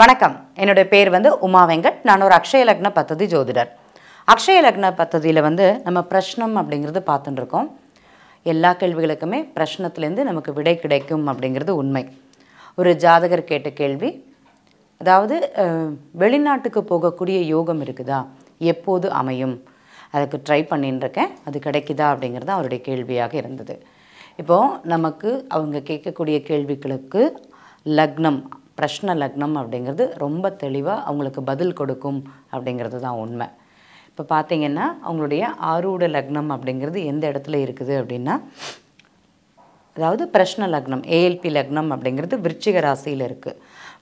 வணக்கம் என்னுடைய பேர் வந்து உமா வெங்கட் நான் ஒரு அக்ஷய லக்ன பத்ததி ஜோதிடர் அக்ஷய லக்ன பத்ததியில் வந்து நம்ம பிரஷ்னம் அப்படிங்கிறது பார்த்துட்டுருக்கோம் எல்லா கேள்விகளுக்குமே பிரஷ்னத்துலேருந்து நமக்கு விடை கிடைக்கும் அப்படிங்கிறது உண்மை ஒரு ஜாதகர் கேட்ட கேள்வி அதாவது வெளிநாட்டுக்கு போகக்கூடிய யோகம் இருக்குதா எப்போது அமையும் அதுக்கு ட்ரை பண்ணிட்டுருக்கேன் அது கிடைக்குதா அப்படிங்கிறது அவருடைய கேள்வியாக இருந்தது இப்போது நமக்கு அவங்க கேட்கக்கூடிய கேள்விகளுக்கு லக்னம் பிரஷ்ன லக்னம் அப்படிங்கிறது ரொம்ப தெளிவாக அவங்களுக்கு பதில் கொடுக்கும் அப்படிங்கிறது தான் உண்மை இப்போ பார்த்தீங்கன்னா அவங்களுடைய ஆரூட லக்னம் அப்படிங்கிறது எந்த இடத்துல இருக்குது அப்படின்னா அதாவது பிரஷ்ன லக்னம் ஏஎல்பி லக்னம் அப்படிங்கிறது விருச்சிக ராசியில் இருக்குது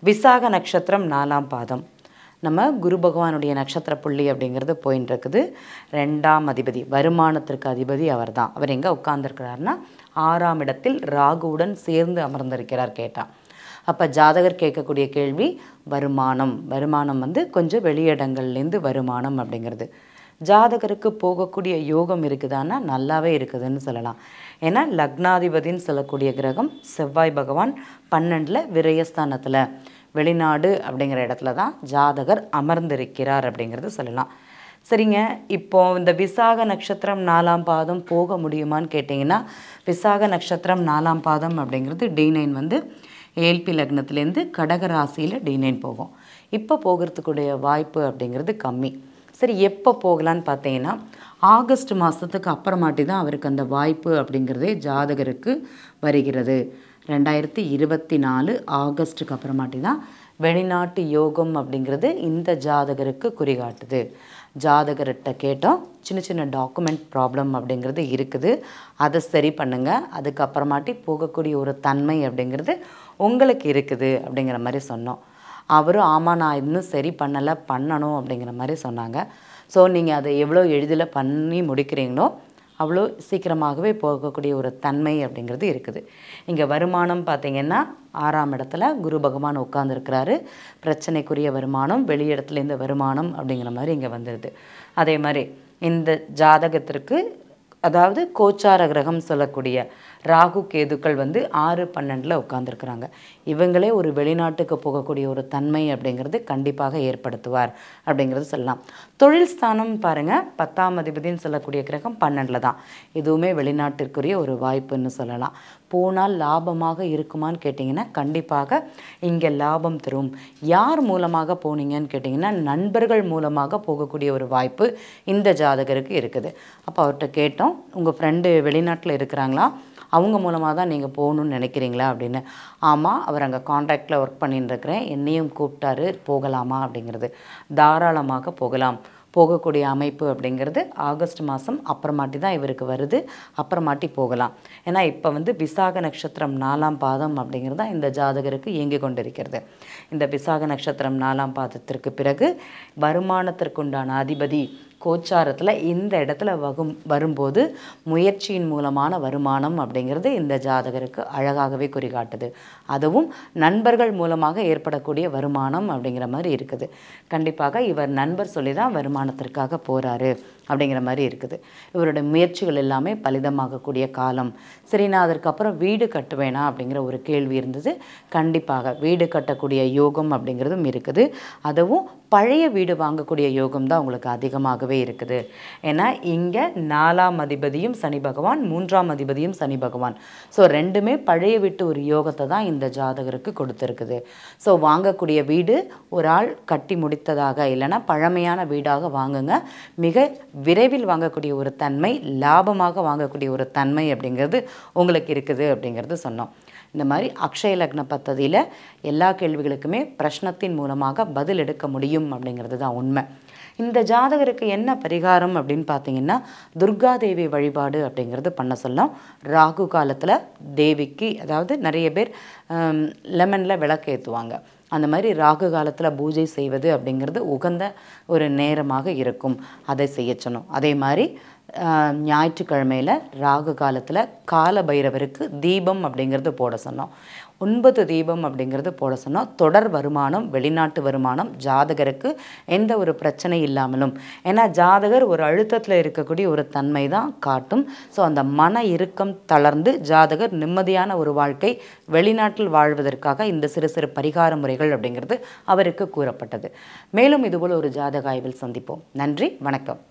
விசாக நட்சத்திரம் நாலாம் பாதம் நம்ம குரு பகவானுடைய நட்சத்திர புள்ளி அப்படிங்கிறது போயின்னு இருக்குது ரெண்டாம் அதிபதி வருமானத்திற்கு அதிபதி அவர் தான் அவர் எங்கே உட்கார்ந்துருக்கிறாருன்னா ஆறாம் இடத்தில் ராகுவுடன் சேர்ந்து அமர்ந்திருக்கிறார் கேட்டால் அப்போ ஜாதகர் கேட்கக்கூடிய கேள்வி வருமானம் வருமானம் வந்து கொஞ்சம் வெளியிடங்கள்லேருந்து வருமானம் அப்படிங்கிறது ஜாதகருக்கு போகக்கூடிய யோகம் இருக்குதான்னா நல்லாவே இருக்குதுன்னு சொல்லலாம் ஏன்னா லக்னாதிபதின்னு சொல்லக்கூடிய கிரகம் செவ்வாய் பகவான் பன்னெண்டில் விரயஸ்தானத்தில் வெளிநாடு அப்படிங்கிற இடத்துல தான் ஜாதகர் அமர்ந்திருக்கிறார் அப்படிங்கிறது சொல்லலாம் சரிங்க இப்போ இந்த விசாக நட்சத்திரம் நாலாம் பாதம் போக முடியுமான்னு கேட்டிங்கன்னா விசாக நட்சத்திரம் நாலாம் பாதம் அப்படிங்கிறது டி நைன் வந்து ஏல்பி லக்னத்துலேருந்து கடகராசியில் டினைன் போகும் இப்போ போகிறதுக்குடைய வாய்ப்பு அப்படிங்கிறது கம்மி சரி எப்போ போகலான்னு பார்த்தீங்கன்னா ஆகஸ்ட் மாதத்துக்கு அப்புறமாட்டி தான் அவருக்கு அந்த வாய்ப்பு அப்படிங்கிறதே ஜாதகருக்கு வருகிறது ரெண்டாயிரத்தி இருபத்தி நாலு ஆகஸ்ட்டுக்கு அப்புறமாட்டி தான் வெளிநாட்டு யோகம் அப்படிங்கிறது இந்த ஜாதகருக்கு குறிகாட்டுது ஜாதகர்கிட்ட கேட்டோம் சின்ன சின்ன டாக்குமெண்ட் ப்ராப்ளம் அப்படிங்கிறது இருக்குது அதை சரி பண்ணுங்கள் அதுக்கப்புறமாட்டி போகக்கூடிய ஒரு தன்மை அப்படிங்கிறது உங்களுக்கு இருக்குது அப்படிங்கிற மாதிரி சொன்னோம் அவரும் ஆமாம் நான் இன்னும் சரி பண்ணலை பண்ணணும் அப்படிங்கிற மாதிரி சொன்னாங்க ஸோ நீங்கள் அதை எவ்வளோ எளிதில் பண்ணி முடிக்கிறீங்களோ அவ்வளோ சீக்கிரமாகவே போகக்கூடிய ஒரு தன்மை அப்படிங்கிறது இருக்குது இங்கே வருமானம் பார்த்திங்கன்னா ஆறாம் இடத்துல குரு பகவான் உட்காந்துருக்கிறாரு பிரச்சனைக்குரிய வருமானம் வெளியிடத்துலேருந்து வருமானம் அப்படிங்கிற மாதிரி இங்கே வந்துடுது அதே மாதிரி இந்த ஜாதகத்திற்கு அதாவது கோச்சார கிரகம் சொல்லக்கூடிய ராகு கேதுக்கள் வந்து ஆறு பன்னெண்டில் உட்காந்துருக்குறாங்க இவங்களே ஒரு வெளிநாட்டுக்கு போகக்கூடிய ஒரு தன்மை அப்படிங்கிறது கண்டிப்பாக ஏற்படுத்துவார் அப்படிங்கிறது சொல்லலாம் தொழில் ஸ்தானம் பாருங்கள் பத்தாம் அதிபதினு சொல்லக்கூடிய கிரகம் பன்னெண்டில் தான் இதுவுமே வெளிநாட்டிற்குரிய ஒரு வாய்ப்புன்னு சொல்லலாம் போனால் லாபமாக இருக்குமான்னு கேட்டிங்கன்னா கண்டிப்பாக இங்கே லாபம் தரும் யார் மூலமாக போனீங்கன்னு கேட்டிங்கன்னா நண்பர்கள் மூலமாக போகக்கூடிய ஒரு வாய்ப்பு இந்த ஜாதகருக்கு இருக்குது அப்போ அவர்கிட்ட கேட்டோம் உங்கள் ஃப்ரெண்டு வெளிநாட்டில் இருக்கிறாங்களா அவங்க மூலமாக தான் நீங்கள் போகணும்னு நினைக்கிறீங்களா அப்படின்னு ஆமாம் அவர் அங்கே கான்ட்ராக்டில் ஒர்க் பண்ணிட்டுருக்கிறேன் இருக்கிறேன் என்னையும் கூப்பிட்டாரு போகலாமா அப்படிங்கிறது தாராளமாக போகலாம் போகக்கூடிய அமைப்பு அப்படிங்கிறது ஆகஸ்ட் மாதம் அப்புறமாட்டி தான் இவருக்கு வருது அப்புறமாட்டி போகலாம் ஏன்னா இப்போ வந்து விசாக நட்சத்திரம் நாலாம் பாதம் அப்படிங்கிறது தான் இந்த ஜாதகருக்கு இயங்கி கொண்டிருக்கிறது இந்த விசாக நட்சத்திரம் நாலாம் பாதத்திற்கு பிறகு வருமானத்திற்குண்டான அதிபதி கோச்சாரத்தில் இந்த இடத்துல வகும் வரும்போது முயற்சியின் மூலமான வருமானம் அப்படிங்கிறது இந்த ஜாதகருக்கு அழகாகவே குறிகாட்டுது அதுவும் நண்பர்கள் மூலமாக ஏற்படக்கூடிய வருமானம் அப்படிங்கிற மாதிரி இருக்குது கண்டிப்பாக இவர் நண்பர் சொல்லி தான் வருமானத்திற்காக போகிறாரு அப்படிங்கிற மாதிரி இருக்குது இவருடைய முயற்சிகள் எல்லாமே பலிதமாகக்கூடிய காலம் சரி நான் அதற்கப்புறம் வீடு கட்டுவேனா அப்படிங்கிற ஒரு கேள்வி இருந்தது கண்டிப்பாக வீடு கட்டக்கூடிய யோகம் அப்படிங்கிறதும் இருக்குது அதுவும் பழைய வீடு வாங்கக்கூடிய யோகம் தான் உங்களுக்கு அதிகமாகவே இருக்குது ஏன்னா இங்கே நாலாம் அதிபதியும் சனி பகவான் மூன்றாம் அதிபதியும் சனி பகவான் ஸோ ரெண்டுமே பழைய விட்டு ஒரு யோகத்தை தான் இந்த ஜாதகருக்கு கொடுத்துருக்குது ஸோ வாங்கக்கூடிய வீடு ஒரு ஆள் கட்டி முடித்ததாக இல்லைன்னா பழமையான வீடாக வாங்குங்க மிக விரைவில் வாங்கக்கூடிய ஒரு தன்மை லாபமாக வாங்கக்கூடிய ஒரு தன்மை அப்படிங்கிறது உங்களுக்கு இருக்குது அப்படிங்கிறது சொன்னோம் இந்த மாதிரி அக்ஷய லக்ன பத்ததியில் எல்லா கேள்விகளுக்குமே பிரஷ்னத்தின் மூலமாக பதில் எடுக்க முடியும் அப்படிங்கிறது தான் உண்மை இந்த ஜாதகருக்கு என்ன பரிகாரம் அப்படின்னு பார்த்தீங்கன்னா துர்கா தேவி வழிபாடு அப்படிங்கிறது பண்ண சொல்லலாம் ராகு காலத்தில் தேவிக்கு அதாவது நிறைய பேர் லெமனில் விளக்கு ஏற்றுவாங்க அந்த மாதிரி ராகு காலத்தில் பூஜை செய்வது அப்படிங்கிறது உகந்த ஒரு நேரமாக இருக்கும் அதை செய்யச்சணும் அதே மாதிரி ஞாயிற்றுக்கிழமையில் ராகு காலத்தில் கால பைரவருக்கு தீபம் அப்படிங்கிறது போட சொன்னோம் ஒன்பது தீபம் அப்படிங்கிறது போல சொன்னால் தொடர் வருமானம் வெளிநாட்டு வருமானம் ஜாதகருக்கு எந்த ஒரு பிரச்சனை இல்லாமலும் ஏன்னா ஜாதகர் ஒரு அழுத்தத்தில் இருக்கக்கூடிய ஒரு தன்மை தான் காட்டும் ஸோ அந்த மன இறுக்கம் தளர்ந்து ஜாதகர் நிம்மதியான ஒரு வாழ்க்கை வெளிநாட்டில் வாழ்வதற்காக இந்த சிறு சிறு பரிகார முறைகள் அப்படிங்கிறது அவருக்கு கூறப்பட்டது மேலும் இதுபோல் ஒரு ஜாதக ஆய்வில் சந்திப்போம் நன்றி வணக்கம்